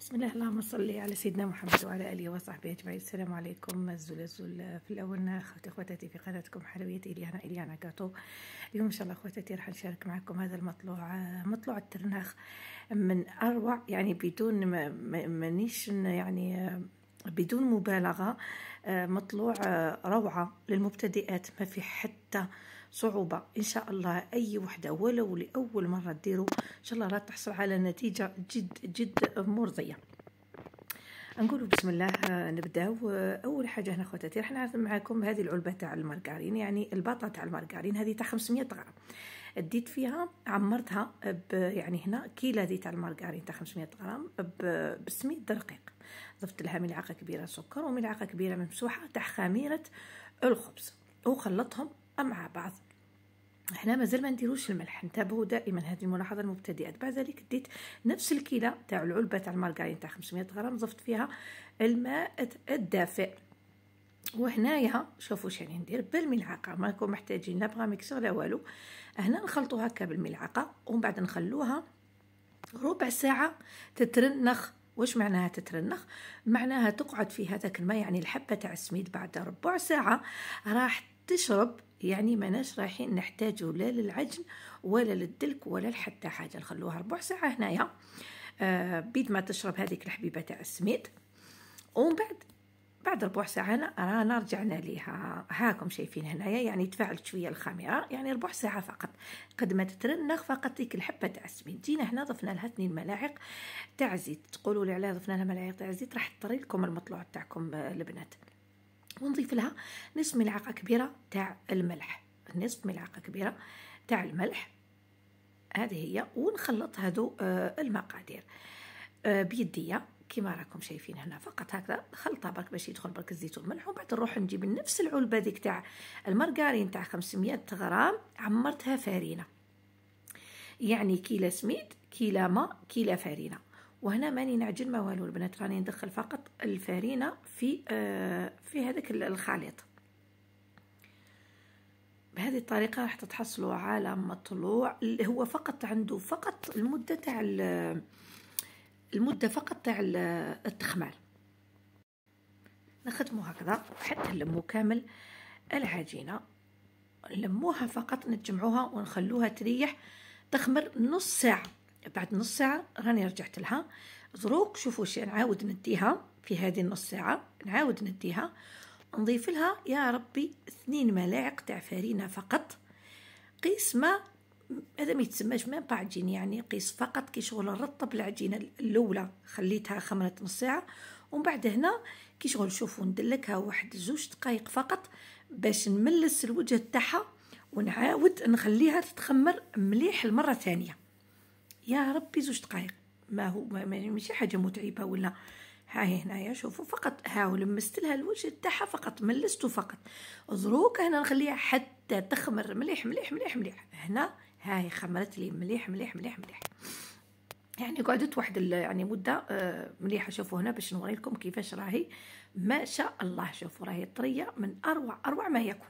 بسم الله اللهم صل على سيدنا محمد وعلى اله وصحبه اجمعين السلام عليكم الزول الزول في الاول خواتي خواتاتي في قناتكم حلويات اليانا اليانا كاتو اليوم ان شاء الله خواتاتي راح نشارك معكم هذا المطلوع مطلوع الترناخ من اروع يعني بدون مانيش يعني بدون مبالغه مطلوع روعه للمبتدئات ما في حتى صعوبه ان شاء الله اي وحده ولو لاول مره ديروا ان شاء الله راح تحصل على نتيجه جد جد مرضيه نقولوا بسم الله نبداو اول حاجه هنا خواتاتي راح نعرض معكم هذه العلبه تاع المارغرين يعني الباطه تاع المارغرين هذه تاع 500 غرام ديت فيها عمرتها ب يعني هنا كيلا دي تاع المارغرين تاع 500 غرام ب 600 دقيق ضفت لها ملعقه كبيره سكر وملعقه كبيره ممسوحه تاع خميره الخبز وخلطهم مع بعض هنا مازال ما نديروش الملح انتبهوا دائما هذه الملاحظه المبتدئه بعد ذلك ديت نفس الكيله تاع العلبه تاع المارغرين تاع 500 غرام ضفت فيها الماء الدافئ وهنايا شوفوا شنو ندير بالملعقه ماكم محتاجين لا بغا ميكسور لا والو هنا نخلطوا هكا بالملعقه ومن بعد نخلوها ربع ساعه تترنخ واش معناها تترنخ معناها تقعد في هذاك الماء يعني الحبه تاع السميد بعد ربع ساعه راح تشرب يعني ماناش رايحين نحتاجه لا للعجن ولا للدلك ولا لحتى حاجه نخلوها ربع ساعه هنايا آه بيد ما تشرب هذيك الحبيبه تاع السميد ومن بعد بعد ربع ساعة رانا رجعنا ليها هاكم شايفين هنايا يعني تفاعلت شوية الخميرة يعني ربع ساعة فقط قد ما تترنخ فقط ديك الحبة تاع السميد جينا هنا ضفنا لها اثنين ملاعق تاع زيت تقولوا لي علاه ضفنا لها ملاعق تاع زيت راح تطري لكم المطلوع تاعكم آه، البنات ونضيف لها نصف ملعقة كبيرة تاع الملح نصف ملعقة كبيرة تاع الملح هذه هي ونخلط هادو آه، المقادير آه، بيدية كما راكم شايفين هنا فقط هكذا خلطه برك باش يدخل برك الزيت والملح وبعد بعد نروح نجيب نفس العلبه ديك تاع المارغرين تاع 500 غرام عمرتها فارينه يعني كيلا سميد كيلا ماء كيلا فارينه وهنا ماني نعجن ما والو البنات راني ندخل فقط الفرينه في آه في هذاك الخليط بهذه الطريقه راح تتحصلوا على مطلوع اللي هو فقط عنده فقط المده تاع المده فقط تاع التخمال نخدمو هكذا حتى نلمو كامل العجينه نلموها فقط نتجمعوها ونخلوها تريح تخمر نص ساعه بعد نص ساعة راني رجعت لها زروق شوفوا نعاود نديها في هذه النص ساعة نعاود نديها نضيف لها يا ربي اثنين ملاعق تاع فرينة فقط قيس ما هذا ما يتسماش مام با عجين يعني قيس فقط كي شغل نرطب العجينه الاولى خليتها خمرة نص ساعه ومن بعد هنا كي شغل شوفوا ندلكها واحد زوج دقائق فقط باش نملس الوجه تاعها ونعاود نخليها تتخمر مليح المره الثانيه يا ربي زوج دقائق ما هو ماشي حاجه متعبه ولا ها هي هنايا شوفوا فقط ها لمست لها الوجه تاعها فقط ملستو فقط زروك هنا نخليها حتى تخمر مليح مليح مليح مليح هنا هي خمرت لي مليح مليح مليح مليح يعني قعدت واحد يعني مده آه، مليحه شوفوا هنا باش نوري لكم كيفاش راهي ما شاء الله شوفوا راهي طريه من اروع اروع ما يكون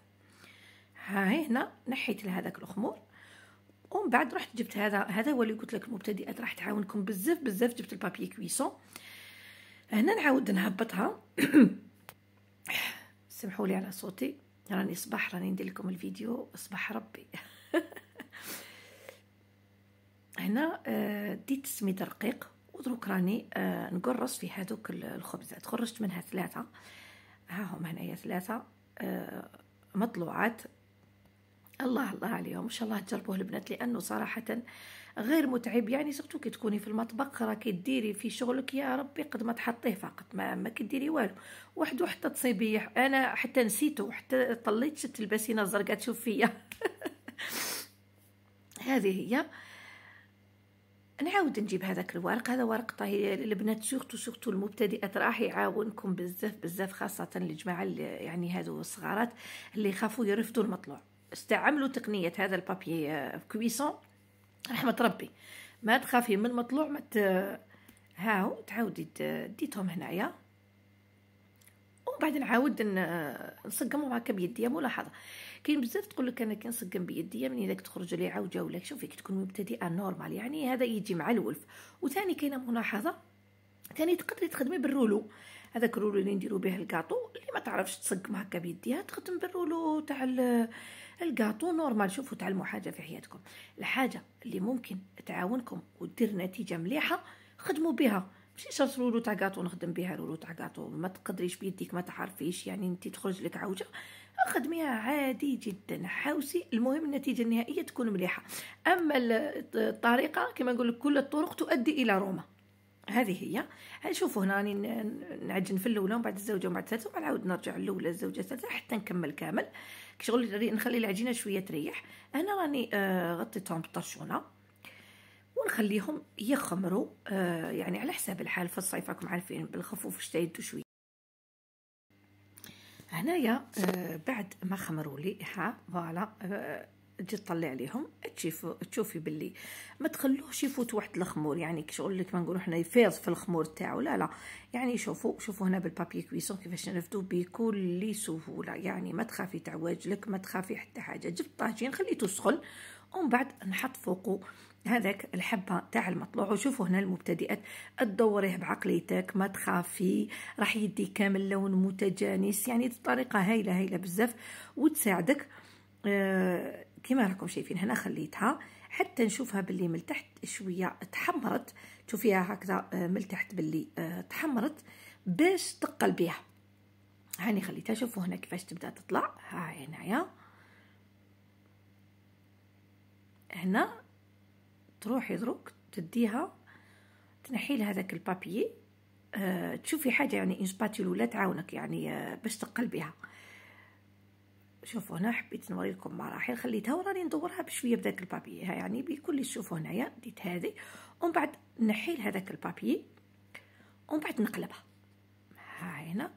هي هنا نحيت لهذاك الخمور ومن بعد رحت جبت هذا هذا هو اللي قلت لك المبتدئات راح تعاونكم بزاف بزاف جبت البابي كويسون هنا نعاود نهبطها سمحوا لي على صوتي راني صباح راني ندير لكم الفيديو صباح ربي هنا آه، ديت السميد رقيق ودروك راني آه، نقرص في هذوك الخبزات خرجت منها ثلاثه ها هم هنايا ثلاثه آه، مطلوعات الله الله عليهم ان شاء الله تجربوه البنات لانه صراحه غير متعب يعني سقتو كي تكوني في المطبخ راكي ديري في شغلك يا ربي قد ما تحطيه فقط ما ما كديري والو وحده حتى تصيبي انا حتى نسيته حتى طليت شت التلبسينه الزرقاء تشوف فيا هذه هي نعاود نجيب هذاك الورق هذا ورق طهي البنات سورتو سورتو المبتدئات راح يعاونكم بزاف بزاف خاصه الجماعه يعني هادو الصغارات اللي يخافوا يرفضوا المطلوع استعملوا تقنية هذا البابي آه، كويسون رحمة ربي ما تخافي من المطلوع ما ت... هاو تعاودي ديتهم هنايا ومن بعد نعاود نسقمهم هكا بيديا ملاحظه كاين بزاف تقول لك انا كي نسقم بيديا من يعني اذا تخرج لي عوجه ولا شوفي كي تكون مبتدئه نورمال يعني هذا يجي مع الولف وثاني كاينه ملاحظه ثاني تقدري تخدمي بالرولو هذاك الرولو اللي نديرو به الكاطو اللي ما تعرفش تصقم هكا بيديها تخدم بالرولو تاع الكاطو نورمال شوفوا تعلموا حاجه في حياتكم الحاجه اللي ممكن تعاونكم ودير نتيجه مليحه خدموا بها ماشي شرط رولو تاع كاطو نخدم بها رولو تاع كاطو ما تقدريش بيديك ما تعرفيش يعني انت تخرج لك عوجه خدميها عادي جدا حاوسي المهم النتيجه النهائيه تكون مليحه اما الطريقه كما نقول كل الطرق تؤدي الى روما هذه هي شوفوا هنا راني نعجن في الاولى ومن بعد الزوجه ومن بعد الثالثه ومن بعد نعاود نرجع الاولى الزوجه الثالثه حتى نكمل كامل شغل نخلي العجينه شويه تريح انا راني آه، غطيتهم بالطرشونه ونخليهم يخمروا آه، يعني على حساب الحال في الصيف راكم عارفين بالخفوف شتا يدو شويه هنايا آه، بعد ما خمروا لي ها فوالا تجي تطلع عليهم تشوف تشوفي باللي ما تخلوهش يفوت واحد الخمور يعني كي شغل كما نقولوا حنا يفيض في الخمور تاعو لا لا يعني شوفوا شوفوا هنا بالبابي كويسون كيفاش نرفدو بكل سهوله يعني ما تخافي تاع واجلك ما تخافي حتى حاجه جبت طاجين خليته سخن ومن بعد نحط فوقه هذاك الحبه تاع المطلوع وشوفوا هنا المبتدئات تدوريه بعقليتك ما تخافي راح يدي كامل لون متجانس يعني بطريقه هايله هايله بزاف وتساعدك آه كما راكم شايفين هنا خليتها حتى نشوفها باللي من تحت شويه تحمرت تشوفيها هكذا آه، من تحت باللي آه، تحمرت باش تقل بيها هاني خليتها شوفوا هنا كيفاش تبدا تطلع ها هنايا هنا تروحي دروك تديها تنحي لها هذاك البابيي أه تشوفي حاجه يعني ان سباتيول ولا تعاونك يعني أه باش تقل بها شوفوا هنا حبيت نوريكم مراحل خليتها وراني ندورها بشويه بداك البابيي ها يعني بكل اللي تشوفوا هنايا ديت هذه ومن بعد نحيل هذاك البابيي ومن بعد نقلبها ها هنا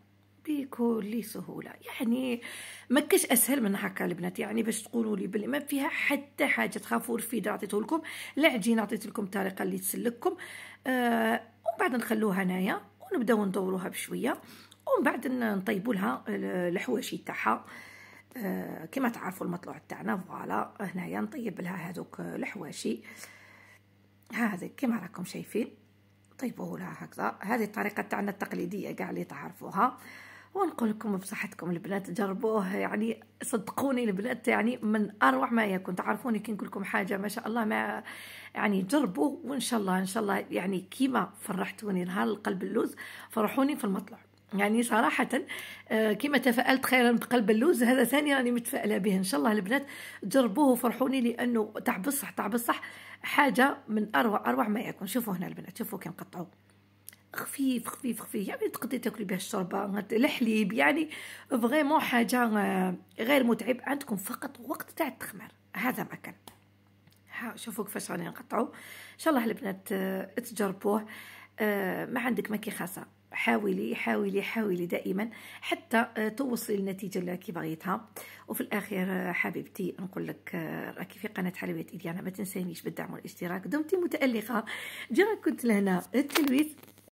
بكل سهوله يعني ما كاش اسهل من هكا البنات يعني باش تقولوا لي بلي ما فيها حتى حاجه تخافوا الفيدا عطيته لكم العجينه عطيت لكم الطريقه اللي تسلككم آه ومن بعد نخلوها هنايا ونبداو ندوروها بشويه ومن بعد نطيبوا لها الحواشي تاعها آه آه، كما تعرفوا المطلوع تاعنا فوالا هنايا نطيب لها هذوك الحواشي هذه كما راكم شايفين طيبوه لها هكذا هذه الطريقه تاعنا التقليديه كاع اللي تعرفوها ونقول لكم بصحتكم البنات جربوه يعني صدقوني البنات يعني من اروع ما يكون تعرفوني كي نقول لكم حاجه ما شاء الله ما يعني جربوه وان شاء الله ان شاء الله يعني كيما فرحتوني نهار القلب اللوز فرحوني في المطلع يعني صراحة آه، كما تفائلت خيرا بقلب اللوز هذا ثاني راني متفائلة به إن شاء الله البنات جربوه وفرحوني لأنه تعب بصح تعب بصح حاجة من أروع أروع ما يكون شوفوا هنا البنات شوفوا كي نقطعوا خفيف خفيف خفيف يعني تقدري تاكلي به الشوربه الحليب يعني فغيمون حاجه آه، غير متعب عندكم فقط وقت تاع التخمار هذا ما كان شوفوا كيفاش راني نقطعوا ان شاء الله البنات آه، تجربوه ما عندك ما كي خاصه حاولي حاولي حاولي دائما حتى آه، توصلي للنتيجه اللي راكي بغيتها وفي الاخير آه، حبيبتي نقول لك آه، راكي في قناه حلويات ايديانا ما تنسانيش بالدعم والاشتراك دمتي متالقه جرى كنت لهنا التلويث